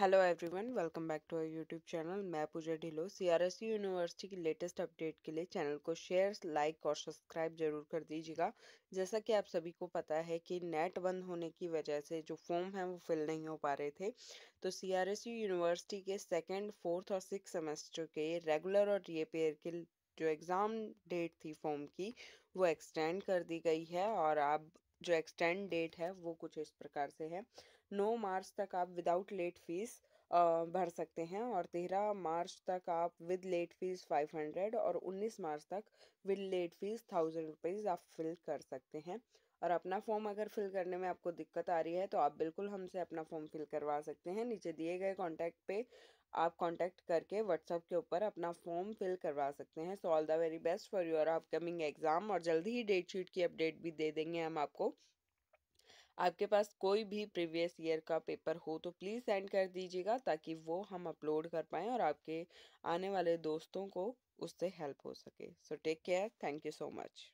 hello everyone welcome back to our YouTube channel मैं Pooja Dhillo CRSU university की latest update के लिए चैनल को शेयर लाइक और सब्सक्राइब जरूर कर दीजिएगा जैसा कि आप सभी को पता है कि नेट बंद होने की वजह से जो फॉर्म है वो फिल नहीं हो पा रहे थे तो सीआरएसयू यूनिवर्सिटी के सेकेंड फोर्थ और सिक्स सेमेस्टर के रेगुलर और रिपेयर के जो एग्ज़ाम डेट थी फॉर्म की वो एक्सटेंड कर दी गई है और अब जो एक्सटेंड डेट है वो कुछ इस प्रकार से है नौ मार्च तक आप विदाउट लेट फीस भर सकते हैं और तेरह मार्च तक आप with late fees five hundred और उन्नीस मार्च तक with late fees thousand rupees आप फिल कर सकते हैं और अपना फॉर्म अगर फिल करने में आपको दिक्कत आ रही है तो आप बिल्कुल हमसे अपना फॉर्म फिल करवा सकते हैं नीचे दिए गए कॉन्टैक्ट पे आप कॉन्टैक्ट करके व्हाट्सअप के ऊपर अपना फॉर्म फिल करवा सकते हैं so all the very best for your upcoming exam और जल्दी ही डेट शीट की अपडेट भी दे देंगे हम आपको आपके पास कोई भी प्रीवियस ईयर का पेपर हो तो प्लीज़ सेंड कर दीजिएगा ताकि वो हम अपलोड कर पाएँ और आपके आने वाले दोस्तों को उससे हेल्प हो सके so take care thank you so much